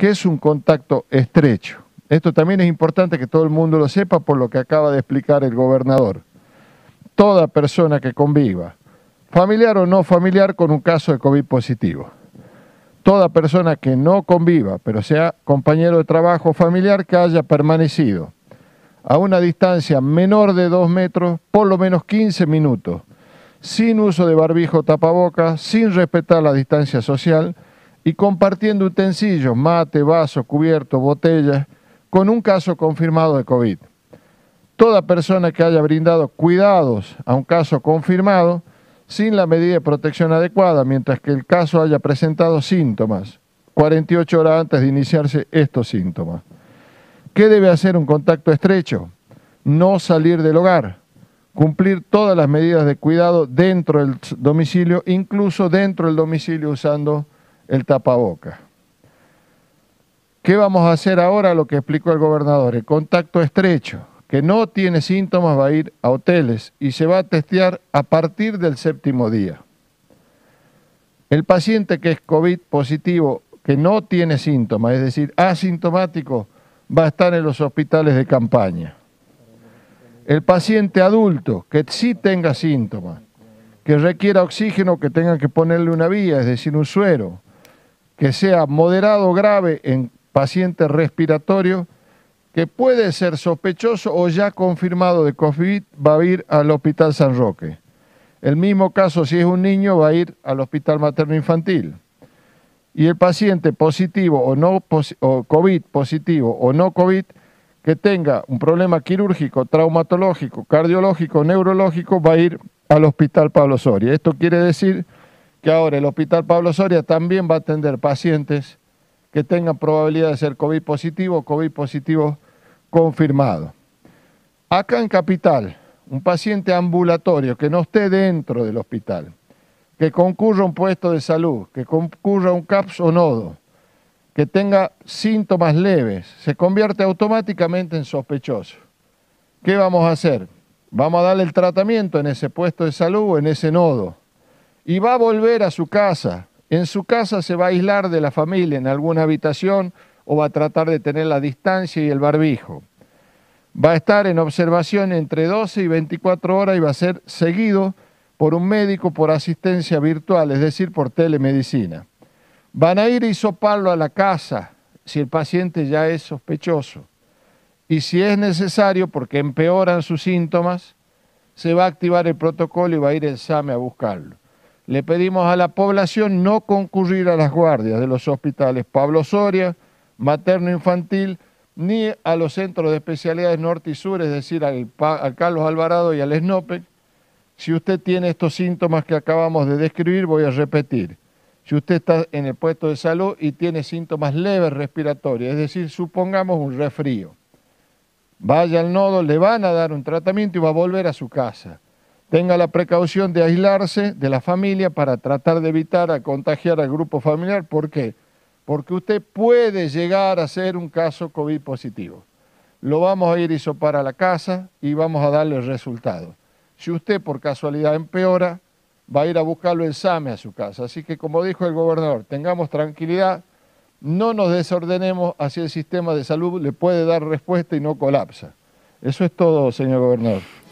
que es un contacto estrecho. Esto también es importante que todo el mundo lo sepa por lo que acaba de explicar el gobernador. Toda persona que conviva, familiar o no familiar, con un caso de COVID positivo. Toda persona que no conviva, pero sea compañero de trabajo o familiar, que haya permanecido a una distancia menor de dos metros, por lo menos 15 minutos, sin uso de barbijo o tapaboca, sin respetar la distancia social, y compartiendo utensilios, mate, vaso, cubierto, botellas, con un caso confirmado de COVID. Toda persona que haya brindado cuidados a un caso confirmado sin la medida de protección adecuada, mientras que el caso haya presentado síntomas, 48 horas antes de iniciarse estos síntomas. ¿Qué debe hacer un contacto estrecho? No salir del hogar, cumplir todas las medidas de cuidado dentro del domicilio, incluso dentro del domicilio usando el tapaboca. ¿Qué vamos a hacer ahora? Lo que explicó el gobernador, el contacto estrecho, que no tiene síntomas, va a ir a hoteles y se va a testear a partir del séptimo día. El paciente que es COVID positivo, que no tiene síntomas, es decir, asintomático, va a estar en los hospitales de campaña. El paciente adulto que sí tenga síntomas, que requiera oxígeno, que tenga que ponerle una vía, es decir, un suero, que sea moderado o grave en paciente respiratorio, que puede ser sospechoso o ya confirmado de COVID, va a ir al Hospital San Roque. El mismo caso, si es un niño, va a ir al Hospital Materno Infantil. Y el paciente positivo o no COVID positivo o no COVID que tenga un problema quirúrgico, traumatológico, cardiológico, neurológico, va a ir al Hospital Pablo Soria. Esto quiere decir que ahora el Hospital Pablo Soria también va a atender pacientes que tengan probabilidad de ser COVID positivo o COVID positivo confirmado. Acá en Capital, un paciente ambulatorio que no esté dentro del hospital, que concurra a un puesto de salud, que concurra a un CAPS o nodo, que tenga síntomas leves, se convierte automáticamente en sospechoso. ¿Qué vamos a hacer? Vamos a darle el tratamiento en ese puesto de salud o en ese nodo y va a volver a su casa. En su casa se va a aislar de la familia en alguna habitación o va a tratar de tener la distancia y el barbijo. Va a estar en observación entre 12 y 24 horas y va a ser seguido por un médico por asistencia virtual, es decir, por telemedicina. Van a ir y soparlo a la casa si el paciente ya es sospechoso. Y si es necesario, porque empeoran sus síntomas, se va a activar el protocolo y va a ir el SAME a buscarlo. Le pedimos a la población no concurrir a las guardias de los hospitales Pablo Soria, materno infantil, ni a los centros de especialidades norte y sur, es decir, al, Carlos Alvarado y al SNOPEC. Si usted tiene estos síntomas que acabamos de describir, voy a repetir. Si usted está en el puesto de salud y tiene síntomas leves respiratorios, es decir, supongamos un resfrío, vaya al nodo, le van a dar un tratamiento y va a volver a su casa. Tenga la precaución de aislarse de la familia para tratar de evitar a contagiar al grupo familiar. ¿Por qué? Porque usted puede llegar a ser un caso COVID positivo. Lo vamos a ir isopar a la casa y vamos a darle el resultado. Si usted por casualidad empeora, va a ir a buscarlo en SAME a su casa. Así que como dijo el gobernador, tengamos tranquilidad, no nos desordenemos, así el sistema de salud le puede dar respuesta y no colapsa. Eso es todo, señor gobernador.